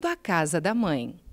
da casa da mãe.